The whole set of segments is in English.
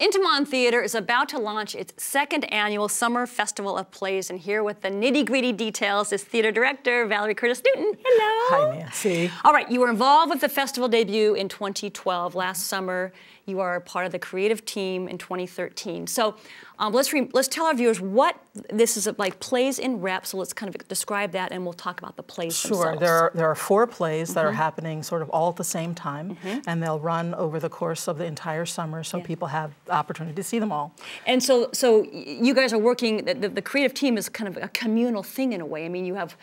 Intimon Theater is about to launch its second annual Summer Festival of Plays, and here with the nitty-gritty details is theater director Valerie Curtis Newton. Hello. Hi, Nancy. All right, you were involved with the festival debut in 2012, last summer. You are part of the creative team in 2013. So um, let's let's tell our viewers what this is like plays in rep. So let's kind of describe that, and we'll talk about the plays. Sure, there are there are four plays mm -hmm. that are mm-hmm. happening sort of all at the same time, mm -hmm. and they'll run over the course of the entire summer, so yeah. people have opportunity to see them all. And so so you guys are working. The, the creative team is kind of a communal thing in a way. I mean, you have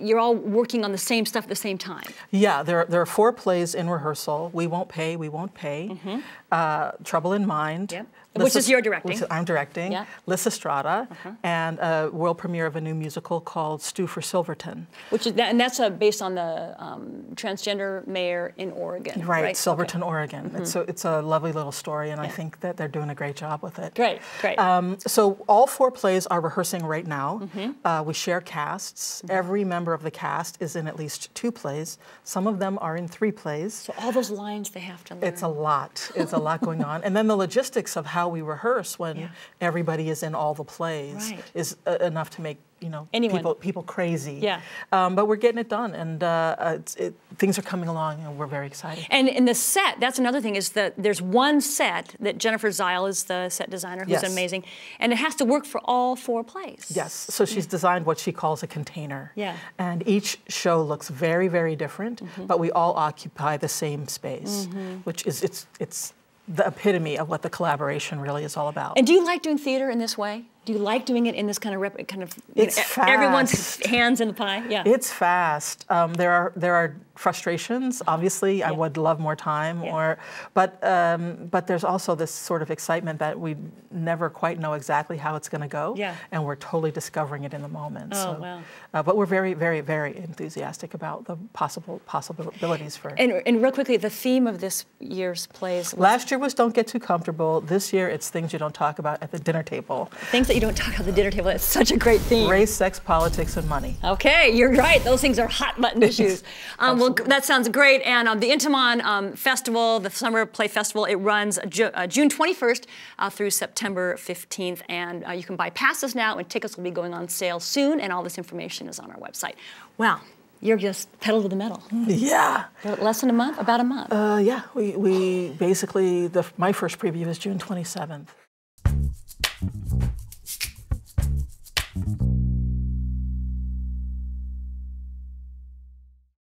you're all working on the same stuff at the same time. Yeah, there, there are four plays in rehearsal. We Won't Pay, We Won't Pay. Mm -hmm uh, Trouble in Mind. Yep. Lisa, which is your directing. I'm directing. Yeah. Lissa Strada, uh-huh. uh -huh. and a world premiere of a new musical called Stew for Silverton. Which is, and that's a, uh, based on the um, transgender mayor in Oregon. Right, right? Silverton, okay. Oregon. Mm -hmm. It's, a, mm-hmm. it's a lovely little story, and yeah. I think that they're doing a great job with it. Great, great. Um, so all four plays are rehearsing right now. Mm -hmm. uh, we share casts. Mm -hmm. Every member of the cast is in at least two plays. Some of them are in three plays. So all those lines they have to learn. It's a lot. It's a a lot going on. And then the logistics of how we rehearse when yeah. everybody is in all the plays right. is uh, enough to make you know Anyone. people people crazy. Yeah. Um, but we're getting it done, and uh, uh it, things are coming along, and we're very excited. And in the set, that's another thing is that there's one set that Jennifer Zile is the set designer, who's yes. amazing, and it has to work for all four plays. Yes. So she's yeah. designed what she calls a container. Yeah. And each show looks very very different, mm -hmm. but we all occupy the same space, mm -hmm. which is it's it's the epitome of what the collaboration really is all about. And do you like doing theater in this way? Do you like doing it in this kind of rep, kind of it's know, fast. everyone's hands in the pie? Yeah, it's fast. Um, there are there are frustrations. Obviously, yeah. I would love more time, yeah. or but um, but there's also this sort of excitement that we never quite know exactly how it's going to go. Yeah. and we're totally discovering it in the moment. Oh so, wow! Uh, but we're very very very enthusiastic about the possible possibilities for. And, and real quickly, the theme of this year's plays. Last year was don't get too comfortable. This year it's things you don't talk about at the dinner table. Things that you don't talk on the dinner table. It's such a great theme. Race, sex, politics, and money. Okay, you're right. Those things are hot button issues. Um, well, that sounds great. And um, the Intamon um, Festival, the Summer Play Festival, it runs Ju uh, June 21st uh, through September 15th. And uh, you can buy passes now, and tickets will be going on sale soon. And all this information is on our website. Wow you're just pedal to the metal. Yeah. Less than a month, about a month. Uh, yeah, we, we basically, the, my first preview is June 27th.